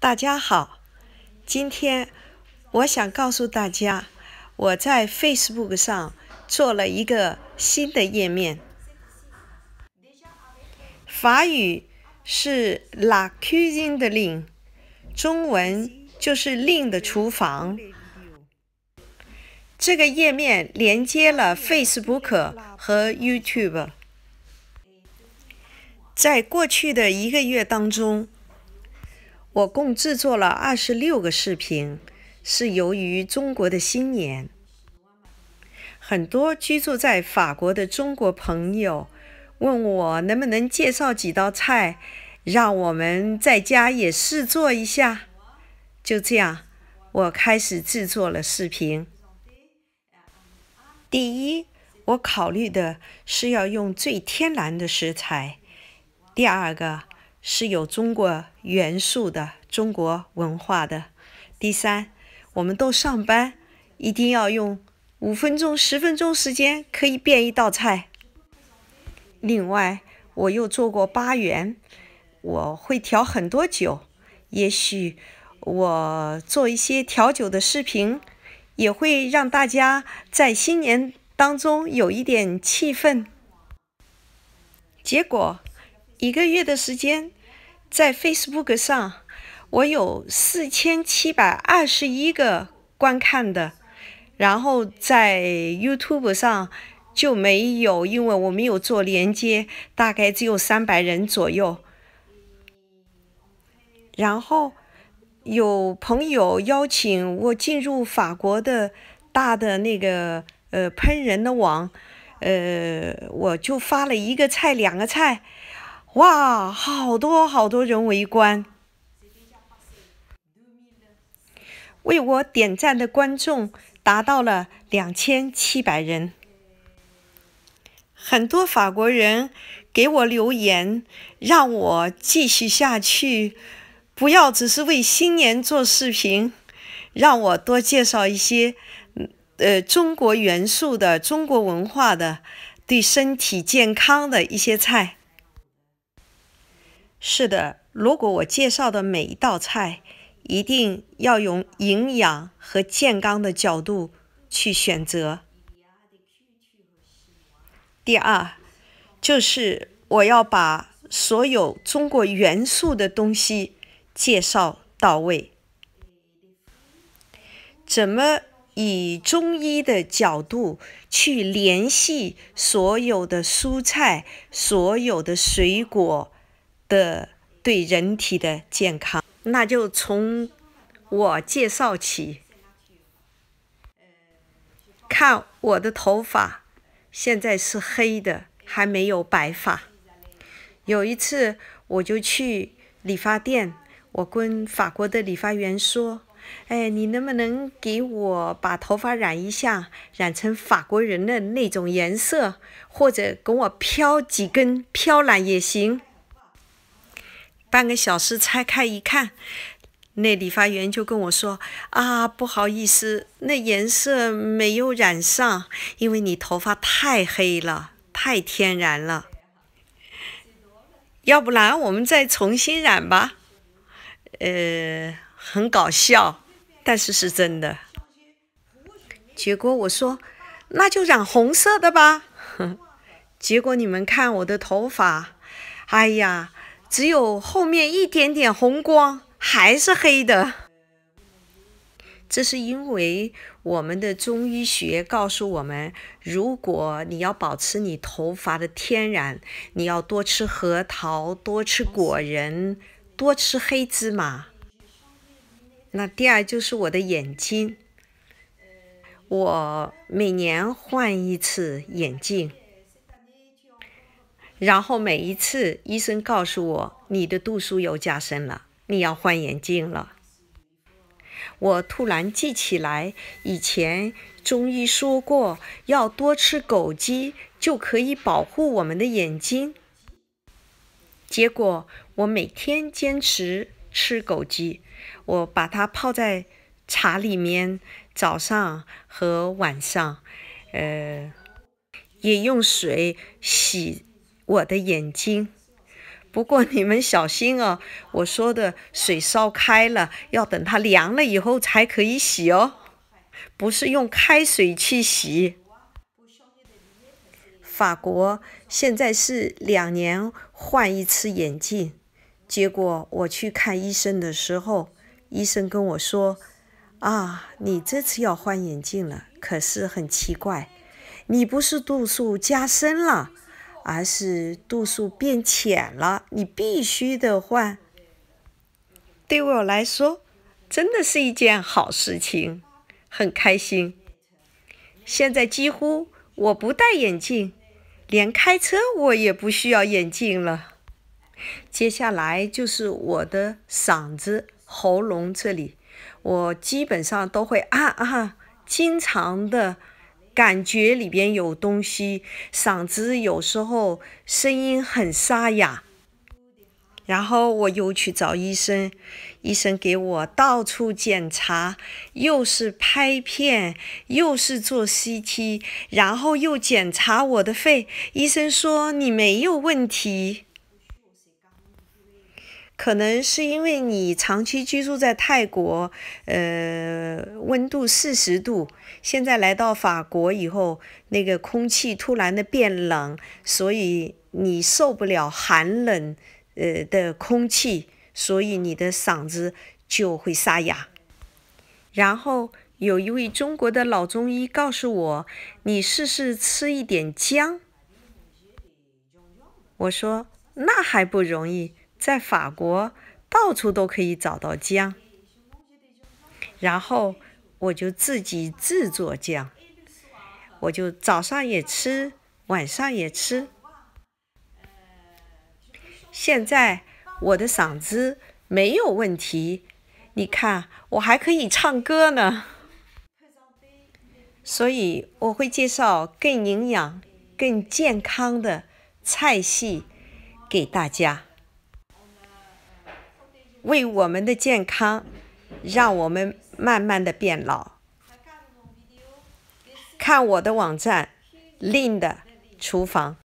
大家好，今天我想告诉大家，我在 Facebook 上做了一个新的页面。法语是 La cuisine de l i n 中文就是“ l i n 的厨房”。这个页面连接了 Facebook 和 YouTube。在过去的一个月当中，我共制作了二十六个视频，是由于中国的新年，很多居住在法国的中国朋友问我能不能介绍几道菜，让我们在家也试做一下。就这样，我开始制作了视频。第一，我考虑的是要用最天然的食材；第二个。是有中国元素的中国文化的。第三，我们都上班，一定要用五分钟、十分钟时间可以变一道菜。另外，我又做过八元，我会调很多酒，也许我做一些调酒的视频，也会让大家在新年当中有一点气氛。结果。一个月的时间，在 Facebook 上，我有四千七百二十一个观看的，然后在 YouTube 上就没有，因为我没有做连接，大概只有三百人左右。然后有朋友邀请我进入法国的大的那个呃喷人的网，呃，我就发了一个菜，两个菜。哇，好多好多人围观，为我点赞的观众达到了两千七百人。很多法国人给我留言，让我继续下去，不要只是为新年做视频，让我多介绍一些，呃，中国元素的、中国文化的、对身体健康的一些菜。是的，如果我介绍的每一道菜，一定要用营养和健康的角度去选择。第二，就是我要把所有中国元素的东西介绍到位。怎么以中医的角度去联系所有的蔬菜、所有的水果？的对人体的健康，那就从我介绍起。看我的头发，现在是黑的，还没有白发。有一次，我就去理发店，我跟法国的理发员说：“哎，你能不能给我把头发染一下，染成法国人的那种颜色，或者给我漂几根漂染也行。”半个小时拆开一看，那理发员就跟我说：“啊，不好意思，那颜色没有染上，因为你头发太黑了，太天然了。要不然我们再重新染吧。”呃，很搞笑，但是是真的。结果我说：“那就染红色的吧。”结果你们看我的头发，哎呀！只有后面一点点红光，还是黑的。这是因为我们的中医学告诉我们，如果你要保持你头发的天然，你要多吃核桃，多吃果仁，多吃黑芝麻。那第二就是我的眼睛，我每年换一次眼镜。然后每一次医生告诉我你的度数又加深了，你要换眼镜了。我突然记起来，以前中医说过要多吃枸杞就可以保护我们的眼睛。结果我每天坚持吃枸杞，我把它泡在茶里面，早上和晚上，呃，也用水洗。我的眼睛，不过你们小心哦。我说的水烧开了，要等它凉了以后才可以洗哦，不是用开水去洗。法国现在是两年换一次眼镜，结果我去看医生的时候，医生跟我说：“啊，你这次要换眼镜了。”可是很奇怪，你不是度数加深了？而是度数变浅了，你必须得换。对我来说，真的是一件好事情，很开心。现在几乎我不戴眼镜，连开车我也不需要眼镜了。接下来就是我的嗓子、喉咙这里，我基本上都会啊啊，经常的。感觉里边有东西，嗓子有时候声音很沙哑，然后我又去找医生，医生给我到处检查，又是拍片，又是做 CT，然后又检查我的肺，医生说你没有问题。可能是因为你长期居住在泰国，呃，温度四十度，现在来到法国以后，那个空气突然的变冷，所以你受不了寒冷，呃的空气，所以你的嗓子就会沙哑。然后有一位中国的老中医告诉我，你试试吃一点姜。我说那还不容易。在法国，到处都可以找到姜，然后我就自己制作姜，我就早上也吃，晚上也吃。现在我的嗓子没有问题，你看我还可以唱歌呢。所以我会介绍更营养、更健康的菜系给大家。为我们的健康，让我们慢慢的变老。看我的网站，Lin 的厨房。